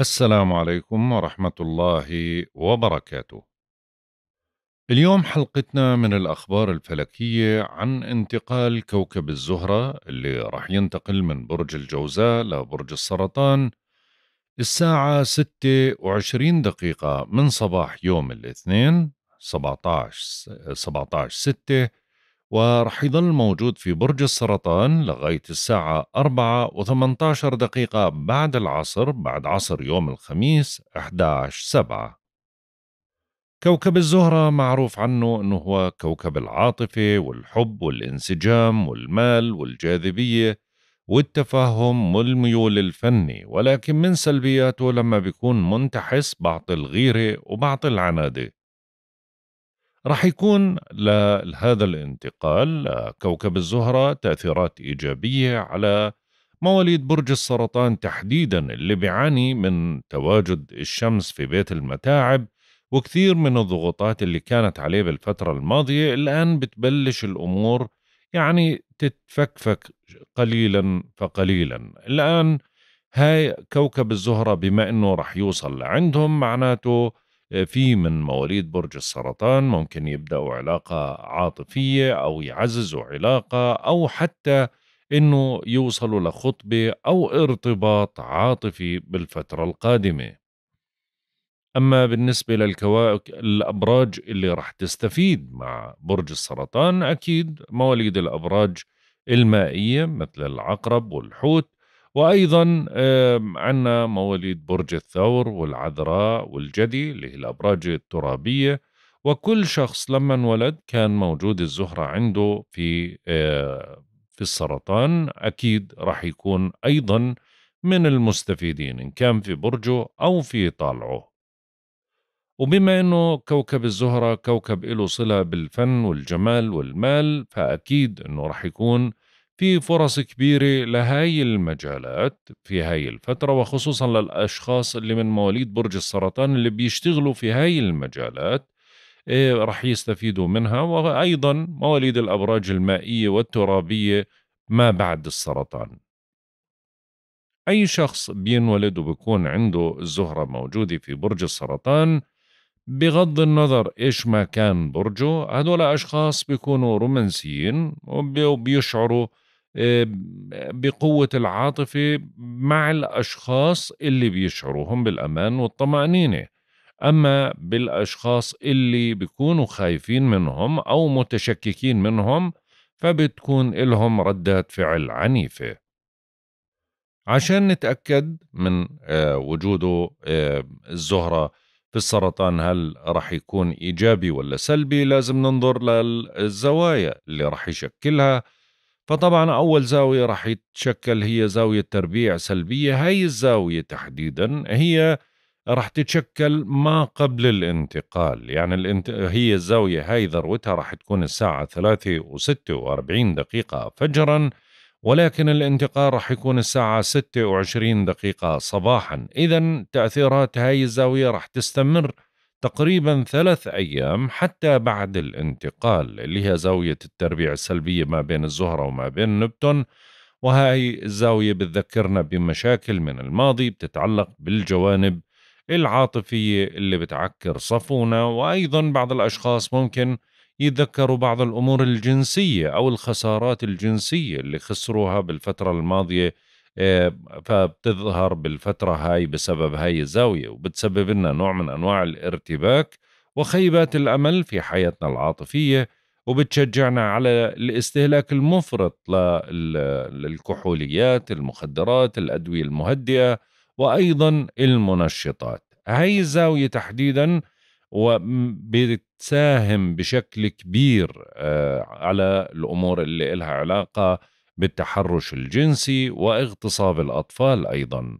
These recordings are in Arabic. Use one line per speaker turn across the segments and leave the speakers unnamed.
السلام عليكم ورحمة الله وبركاته. اليوم حلقتنا من الأخبار الفلكية عن انتقال كوكب الزهرة اللي رح ينتقل من برج الجوزاء لبرج السرطان الساعة 26 دقيقة من صباح يوم الاثنين 17 17 6 ورح يضل موجود في برج السرطان لغاية الساعة 4 و18 دقيقة بعد العصر بعد عصر يوم الخميس 11 سبعة كوكب الزهرة معروف عنه أنه هو كوكب العاطفة والحب والانسجام والمال والجاذبية والتفاهم والميول الفني ولكن من سلبياته لما بيكون منتحس بعض الغيرة وبعض العنادة راح يكون لهذا الانتقال آه، كوكب الزهرة تأثيرات إيجابية على مواليد برج السرطان تحديدا اللي بيعاني من تواجد الشمس في بيت المتاعب وكثير من الضغوطات اللي كانت عليه بالفترة الماضية الآن بتبلش الأمور يعني تتفكفك قليلا فقليلا الآن هاي كوكب الزهرة بما أنه رح يوصل لعندهم معناته في من مواليد برج السرطان ممكن يبدأوا علاقة عاطفية أو يعززوا علاقة أو حتى إنه يوصلوا لخطبة أو ارتباط عاطفي بالفترة القادمة أما بالنسبة للكواكب الأبراج اللي رح تستفيد مع برج السرطان أكيد مواليد الأبراج المائية مثل العقرب والحوت وايضا عندنا مواليد برج الثور والعذراء والجدي اللي هي الابراج الترابيه وكل شخص لما انولد كان موجود الزهره عنده في في السرطان اكيد راح يكون ايضا من المستفيدين ان كان في برجه او في طالعه وبما انه كوكب الزهره كوكب له صله بالفن والجمال والمال فاكيد انه راح يكون في فرص كبيرة لهاي المجالات في هاي الفترة وخصوصا للأشخاص اللي من مواليد برج السرطان اللي بيشتغلوا في هاي المجالات آه، رح يستفيدوا منها وأيضا مواليد الأبراج المائية والترابية ما بعد السرطان أي شخص بينولد وبكون عنده الزهرة موجودة في برج السرطان بغض النظر إيش ما كان برجه هدول أشخاص بيكونوا رومانسيين وبيشعروا آه، بقوة العاطفة مع الأشخاص اللي بيشعروهم بالأمان والطمأنينة أما بالأشخاص اللي بيكونوا خايفين منهم أو متشككين منهم فبتكون لهم ردات فعل عنيفة عشان نتأكد من آه، وجوده آه، الزهرة في السرطان هل رح يكون إيجابي ولا سلبي لازم ننظر للزوايا اللي رح يشكلها فطبعا أول زاوية راح يتشكل هي زاوية تربيع سلبية هاي الزاوية تحديدا هي راح تتشكل ما قبل الانتقال يعني الانت... هي الزاوية هاي ذروتها راح تكون الساعة 3 و46 دقيقة فجرا ولكن الانتقال راح يكون الساعة 26 دقيقة صباحا إذا تأثيرات هاي الزاوية راح تستمر تقريبا ثلاث أيام حتى بعد الانتقال اللي هي زاوية التربيع السلبية ما بين الزهرة وما بين نبتون وهاي الزاوية بتذكرنا بمشاكل من الماضي بتتعلق بالجوانب العاطفية اللي بتعكر صفونا وأيضا بعض الأشخاص ممكن يتذكروا بعض الأمور الجنسية أو الخسارات الجنسية اللي خسروها بالفترة الماضية آه، فبتظهر بالفترة هاي بسبب هاي الزاوية وبتسبب لنا نوع من أنواع الارتباك وخيبات الأمل في حياتنا العاطفية وبتشجعنا على الاستهلاك المفرط للكحوليات المخدرات الأدوية المهدئة وأيضا المنشطات هاي الزاوية تحديدا وبتساهم بشكل كبير آه، على الأمور اللي إلها علاقة بالتحرش الجنسي واغتصاب الأطفال أيضاً.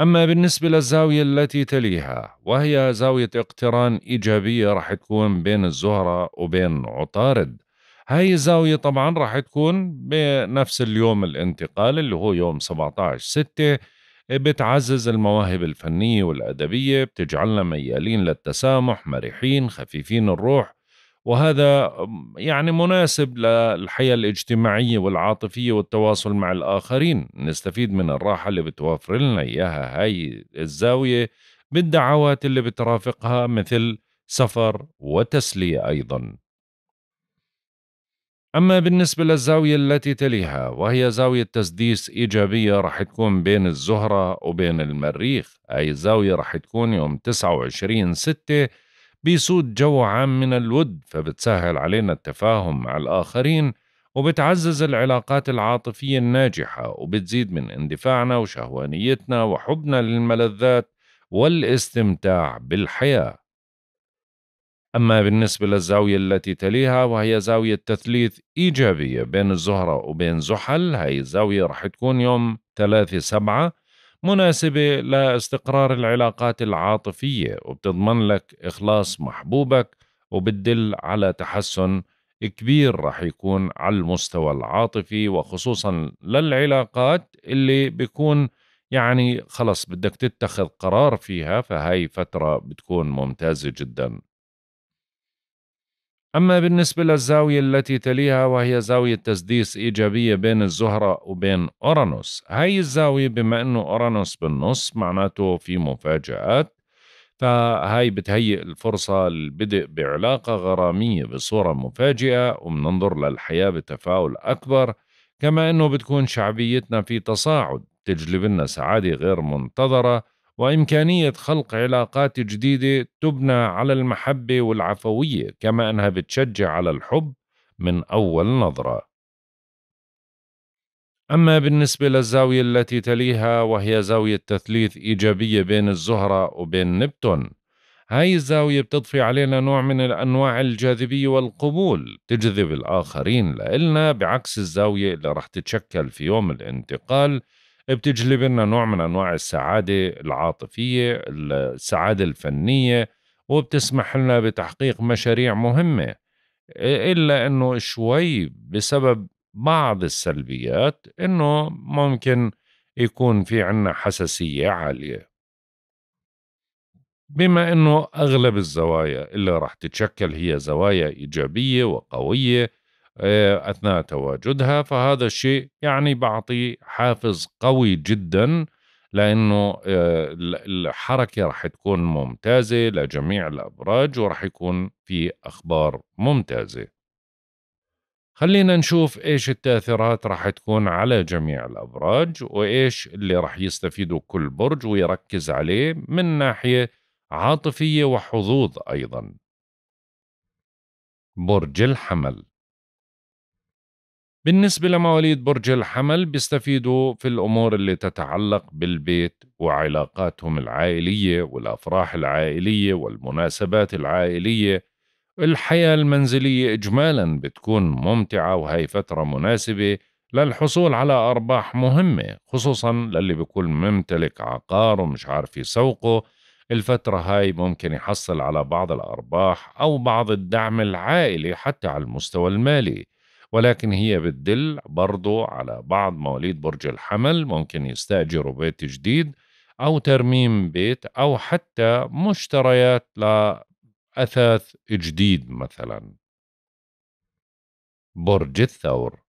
أما بالنسبة للزاوية التي تليها وهي زاوية اقتران إيجابية راح تكون بين الزهرة وبين عطارد هاي الزاوية طبعا راح تكون بنفس اليوم الانتقال اللي هو يوم 17 6 بتعزز المواهب الفنية والأدبية بتجعلنا ميالين للتسامح مرحين خفيفين الروح وهذا يعني مناسب للحياة الاجتماعية والعاطفية والتواصل مع الآخرين نستفيد من الراحة اللي بتوفر لنا إياها هاي الزاوية بالدعوات اللي بترافقها مثل سفر وتسلية أيضا أما بالنسبة للزاوية التي تليها وهي زاوية تسديس إيجابية رح تكون بين الزهرة وبين المريخ أي الزاوية رح تكون يوم 29 6 بيسود جو عام من الود فبتسهل علينا التفاهم مع الآخرين وبتعزز العلاقات العاطفية الناجحة وبتزيد من اندفاعنا وشهوانيتنا وحبنا للملذات والاستمتاع بالحياة. أما بالنسبة للزاوية التي تليها وهي زاوية تثليث إيجابية بين الزهرة وبين زحل هاي الزاوية رح تكون يوم 3 سبعة مناسبة لاستقرار العلاقات العاطفية وبتضمن لك إخلاص محبوبك وبتدل على تحسن كبير رح يكون على المستوى العاطفي وخصوصا للعلاقات اللي بيكون يعني خلص بدك تتخذ قرار فيها فهاي فترة بتكون ممتازة جداً أما بالنسبة للزاوية التي تليها وهي زاوية تسديس إيجابية بين الزهرة وبين أورانوس هاي الزاوية بما أنه أورانوس بالنص معناته في مفاجآت فهاي بتهيئ الفرصة للبدء بعلاقة غرامية بصورة مفاجئة وبننظر للحياة بتفاؤل أكبر كما أنه بتكون شعبيتنا في تصاعد تجلب لنا سعادة غير منتظرة وإمكانية خلق علاقات جديدة تبنى على المحبة والعفوية كما أنها بتشجع على الحب من أول نظرة أما بالنسبة للزاوية التي تليها وهي زاوية تثليث إيجابية بين الزهرة وبين نبتون هاي الزاوية بتضفي علينا نوع من الأنواع الجاذبية والقبول تجذب الآخرين لإلنا بعكس الزاوية اللي رح تتشكل في يوم الانتقال بتجلب لنا نوع من انواع السعاده العاطفيه السعاده الفنيه وبتسمح لنا بتحقيق مشاريع مهمه الا انه شوي بسبب بعض السلبيات انه ممكن يكون في عنا حساسيه عاليه بما انه اغلب الزوايا اللي راح تتشكل هي زوايا ايجابيه وقويه آه، اثناء تواجدها فهذا الشيء يعني بعطي حافز قوي جدا لانه آه، الحركه رح تكون ممتازه لجميع الابراج ورح يكون في اخبار ممتازه خلينا نشوف ايش التاثيرات رح تكون على جميع الابراج وايش اللي رح يستفيده كل برج ويركز عليه من ناحيه عاطفيه وحظوظ ايضا برج الحمل بالنسبة لمواليد برج الحمل بيستفيدوا في الأمور اللي تتعلق بالبيت وعلاقاتهم العائلية والأفراح العائلية والمناسبات العائلية الحياة المنزلية إجمالا بتكون ممتعة وهي فترة مناسبة للحصول على أرباح مهمة خصوصا للي بيكون ممتلك عقار ومش عارف يسوقه الفترة هاي ممكن يحصل على بعض الأرباح أو بعض الدعم العائلي حتى على المستوى المالي ولكن هي بتدل برضو على بعض مواليد برج الحمل ممكن يستأجروا بيت جديد أو ترميم بيت أو حتى مشتريات لأثاث جديد مثلا برج الثور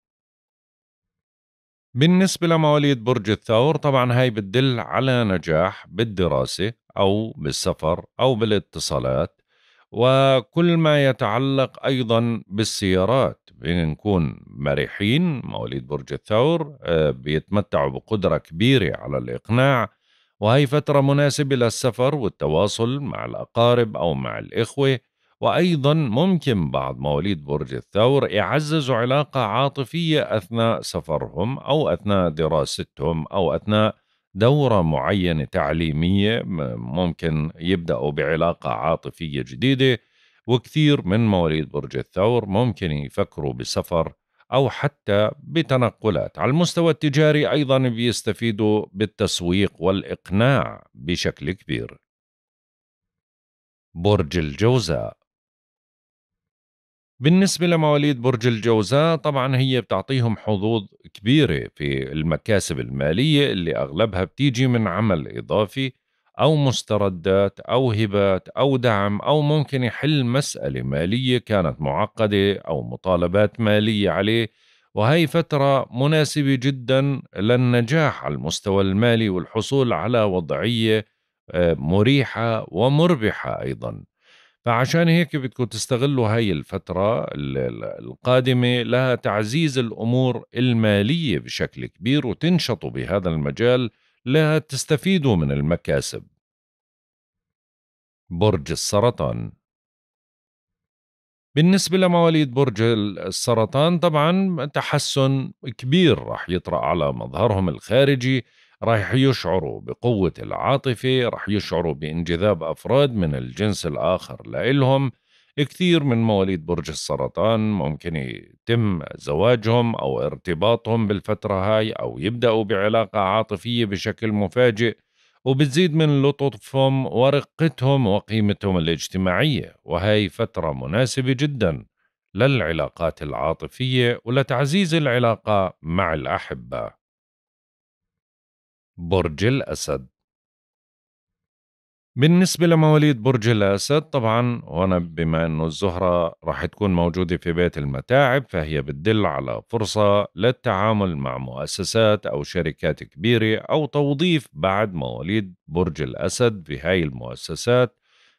بالنسبة لمواليد برج الثور طبعا هاي بتدل على نجاح بالدراسة أو بالسفر أو بالاتصالات وكل ما يتعلق أيضا بالسيارات خلينا نكون مريحين مواليد برج الثور آه، بيتمتعوا بقدرة كبيرة على الإقناع وهي فترة مناسبة للسفر والتواصل مع الأقارب أو مع الإخوة وأيضا ممكن بعض مواليد برج الثور يعززوا علاقة عاطفية أثناء سفرهم أو أثناء دراستهم أو أثناء دورة معينة تعليمية ممكن يبدأوا بعلاقة عاطفية جديدة وكثير من مواليد برج الثور ممكن يفكروا بسفر أو حتى بتنقلات على المستوى التجاري أيضا بيستفيدوا بالتسويق والإقناع بشكل كبير برج الجوزاء بالنسبة لمواليد برج الجوزاء طبعا هي بتعطيهم حظوظ كبيرة في المكاسب المالية اللي أغلبها بتيجي من عمل إضافي أو مستردات أو هبات أو دعم أو ممكن يحل مسألة مالية كانت معقدة أو مطالبات مالية عليه وهي فترة مناسبة جدا للنجاح على المستوى المالي والحصول على وضعية آه، مريحة ومربحة أيضا فعشان هيك بدكم تستغلوا هاي الفترة القادمة لها تعزيز الأمور المالية بشكل كبير وتنشطوا بهذا المجال لا تستفيدوا من المكاسب برج السرطان بالنسبة لمواليد برج السرطان طبعا تحسن كبير راح يطرأ على مظهرهم الخارجي راح يشعروا بقوة العاطفة راح يشعروا بانجذاب أفراد من الجنس الآخر لإلهم كثير من مواليد برج السرطان ممكن يتم زواجهم أو ارتباطهم بالفترة هاي أو يبدأوا بعلاقة عاطفية بشكل مفاجئ وبتزيد من لطفهم ورقتهم وقيمتهم الاجتماعية وهي فترة مناسبة جدا للعلاقات العاطفية ولتعزيز العلاقة مع الأحبة برج الأسد بالنسبة لمواليد برج الأسد طبعا وأنا بما أنه الزهرة راح تكون موجودة في بيت المتاعب فهي بتدل على فرصة للتعامل مع مؤسسات أو شركات كبيرة أو توظيف بعد مواليد برج الأسد في هاي المؤسسات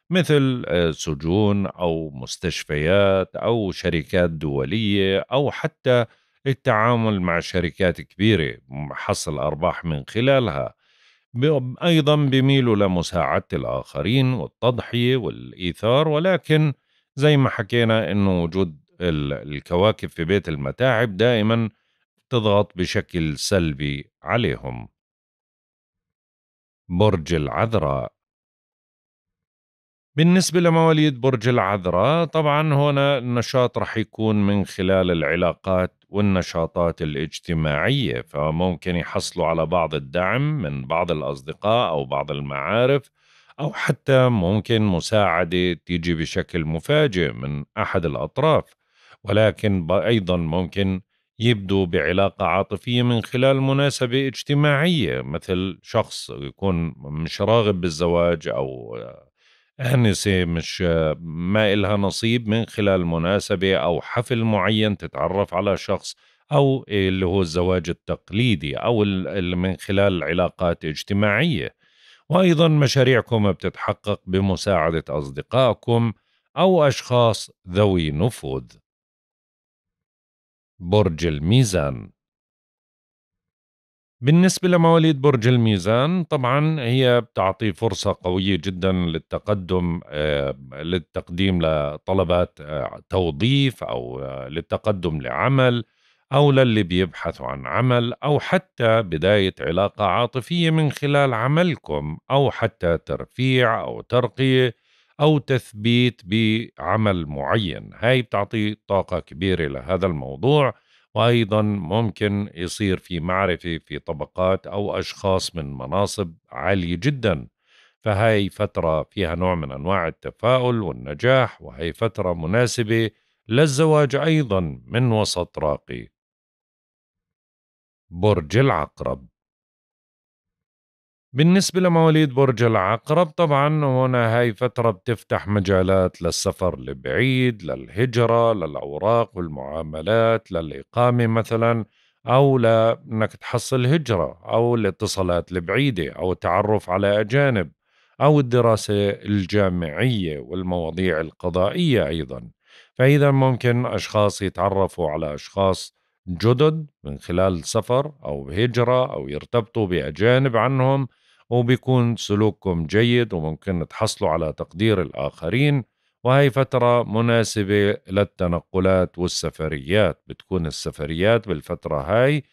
مثل آه، سجون أو مستشفيات أو شركات دولية أو حتى التعامل مع شركات كبيرة حصل أرباح من خلالها أيضا بيميلوا لمساعدة الآخرين والتضحية والإيثار ولكن زي ما حكينا أنه وجود الكواكب في بيت المتاعب دائما تضغط بشكل سلبي عليهم برج العذراء بالنسبة لمواليد برج العذراء طبعا هنا النشاط رح يكون من خلال العلاقات والنشاطات الاجتماعية فممكن يحصلوا على بعض الدعم من بعض الأصدقاء أو بعض المعارف أو حتى ممكن مساعدة تيجي بشكل مفاجئ من أحد الأطراف ولكن أيضا ممكن يبدو بعلاقة عاطفية من خلال مناسبة اجتماعية مثل شخص يكون مش راغب بالزواج أو أنسة مش ما إلها نصيب من خلال مناسبة أو حفل معين تتعرف على شخص أو اللي هو الزواج التقليدي أو من خلال علاقات اجتماعية وأيضا مشاريعكم بتتحقق بمساعدة أصدقائكم أو أشخاص ذوي نفوذ برج الميزان بالنسبة لمواليد برج الميزان طبعا هي بتعطي فرصة قوية جدا للتقدم آه، للتقديم لطلبات آه، توظيف أو آه، للتقدم لعمل أو للي بيبحثوا عن عمل أو حتى بداية علاقة عاطفية من خلال عملكم أو حتى ترفيع أو ترقية أو تثبيت بعمل معين هاي بتعطي طاقة كبيرة لهذا الموضوع وايضا ممكن يصير في معرفه في طبقات او اشخاص من مناصب عاليه جدا فهاي فتره فيها نوع من انواع التفاؤل والنجاح وهي فتره مناسبه للزواج ايضا من وسط راقي برج العقرب بالنسبة لمواليد برج العقرب طبعا هنا هاي فترة بتفتح مجالات للسفر لبعيد للهجرة للأوراق والمعاملات للإقامة مثلا أو لأنك تحصل هجرة أو الاتصالات البعيدة أو التعرف على أجانب أو الدراسة الجامعية والمواضيع القضائية أيضا فإذا ممكن أشخاص يتعرفوا على أشخاص جدد من خلال سفر أو هجرة أو يرتبطوا بأجانب عنهم وبيكون سلوككم جيد وممكن تحصلوا على تقدير الآخرين وهي فترة مناسبة للتنقلات والسفريات بتكون السفريات بالفترة هاي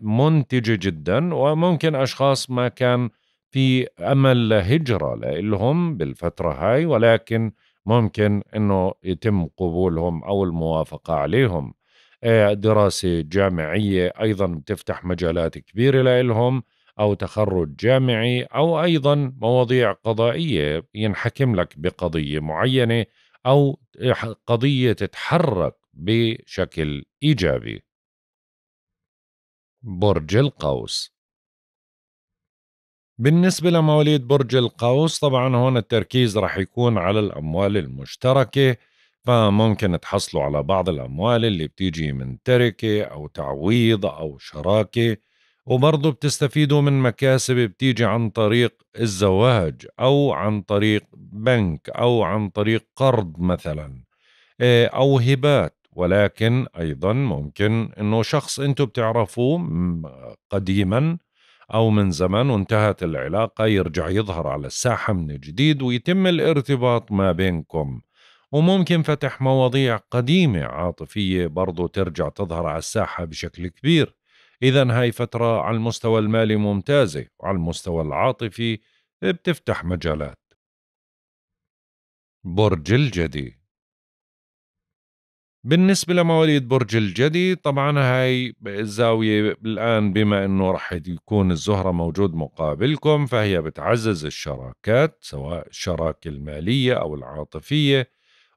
منتجة جدا وممكن أشخاص ما كان في أمل لهجرة لهم بالفترة هاي ولكن ممكن أنه يتم قبولهم أو الموافقة عليهم آه، دراسة جامعية أيضا بتفتح مجالات كبيرة لهم أو تخرج جامعي أو أيضا مواضيع قضائية ينحكم لك بقضية معينة أو قضية تتحرك بشكل إيجابي برج القوس بالنسبة لمواليد برج القوس طبعا هون التركيز رح يكون على الأموال المشتركة فممكن تحصلوا على بعض الأموال اللي بتيجي من تركة أو تعويض أو شراكة وبرضه بتستفيدوا من مكاسب بتيجي عن طريق الزواج أو عن طريق بنك أو عن طريق قرض مثلا آه، أو هبات ولكن أيضا ممكن أنه شخص أنتم بتعرفوه قديما أو من زمن وانتهت العلاقة يرجع يظهر على الساحة من جديد ويتم الارتباط ما بينكم وممكن فتح مواضيع قديمة عاطفية برضو ترجع تظهر على الساحة بشكل كبير إذا هاي فترة على المستوى المالي ممتازة وعلى المستوى العاطفي بتفتح مجالات برج الجدي بالنسبة لمواليد برج الجدي طبعا هاي الزاوية الآن بما أنه رح يكون الزهرة موجود مقابلكم فهي بتعزز الشراكات سواء الشراكة المالية أو العاطفية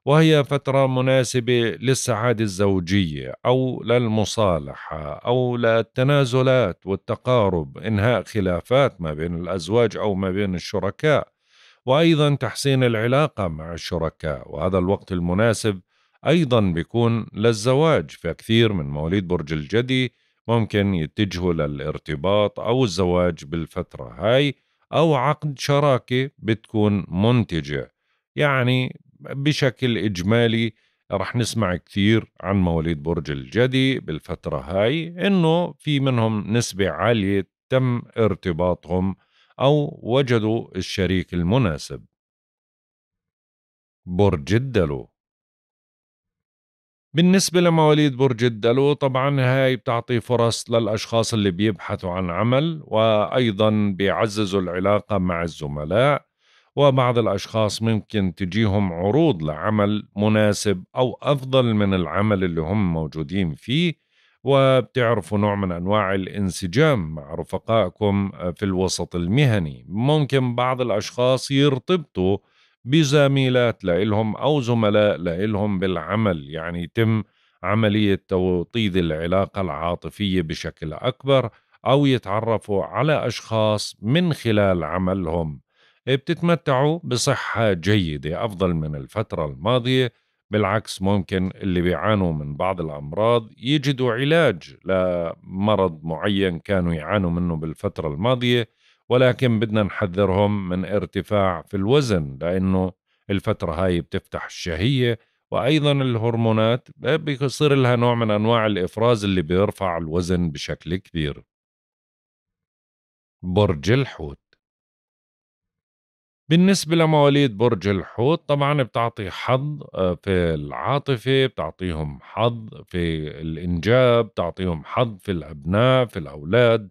وهي فترة مناسبة للسعادة الزوجية أو للمصالحة أو للتنازلات والتقارب إنهاء خلافات ما بين الأزواج أو ما بين الشركاء وأيضا تحسين العلاقة مع الشركاء وهذا الوقت المناسب أيضا بيكون للزواج فكثير من مواليد برج الجدي ممكن يتجهوا للارتباط أو الزواج بالفترة هاي أو عقد شراكة بتكون منتجة يعني بشكل إجمالي رح نسمع كثير عن مواليد برج الجدي بالفترة هاي إنه في منهم نسبة عالية تم ارتباطهم أو وجدوا الشريك المناسب برج الدلو بالنسبة لمواليد برج الدلو طبعا هاي بتعطي فرص للأشخاص اللي بيبحثوا عن عمل وأيضا بيعززوا العلاقة مع الزملاء وبعض الأشخاص ممكن تجيهم عروض لعمل مناسب أو أفضل من العمل اللي هم موجودين فيه وبتعرفوا نوع من أنواع الانسجام مع رفقائكم آه، في الوسط المهني ممكن بعض الأشخاص يرتبطوا بزميلات لإلهم أو زملاء لإلهم بالعمل يعني يتم عملية توطيد العلاقة العاطفية بشكل أكبر أو يتعرفوا على أشخاص من خلال عملهم بتتمتعوا بصحة جيدة أفضل من الفترة الماضية بالعكس ممكن اللي بيعانوا من بعض الأمراض يجدوا علاج لمرض معين كانوا يعانوا منه بالفترة الماضية ولكن بدنا نحذرهم من ارتفاع في الوزن لأنه الفترة هاي بتفتح الشهية وأيضا الهرمونات بيصير لها نوع من أنواع الإفراز اللي بيرفع الوزن بشكل كبير برج الحوت بالنسبة لمواليد برج الحوت طبعا بتعطي حظ آه، في العاطفة بتعطيهم حظ في الإنجاب بتعطيهم حظ في الأبناء في الأولاد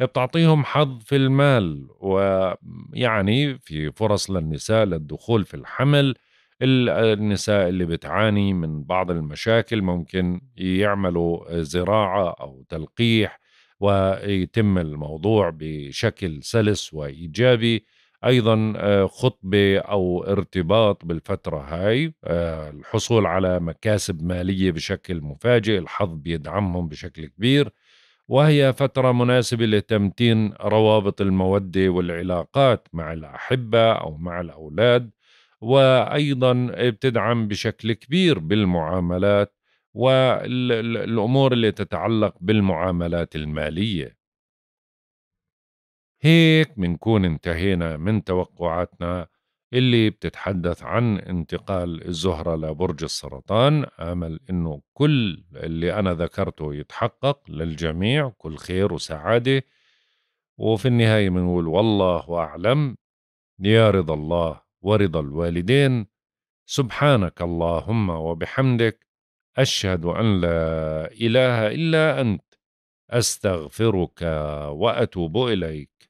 بتعطيهم حظ في المال ويعني في فرص للنساء للدخول في الحمل النساء اللي بتعاني من بعض المشاكل ممكن يعملوا زراعة أو تلقيح ويتم الموضوع بشكل سلس وإيجابي أيضا آه، خطبة أو ارتباط بالفترة هاي آه، الحصول على مكاسب مالية بشكل مفاجئ الحظ بيدعمهم بشكل كبير وهي فترة مناسبة لتمتين روابط المودة والعلاقات مع الأحبة أو مع الأولاد وأيضا بتدعم بشكل كبير بالمعاملات والأمور اللي تتعلق بالمعاملات المالية هيك منكون انتهينا من توقعاتنا اللي بتتحدث عن انتقال الزهرة لبرج السرطان آمل أنه كل اللي أنا ذكرته يتحقق للجميع كل خير وسعادة وفي النهاية بنقول والله أعلم يا رضا الله ورضا الوالدين سبحانك اللهم وبحمدك أشهد أن لا إله إلا أنت أستغفرك وأتوب إليك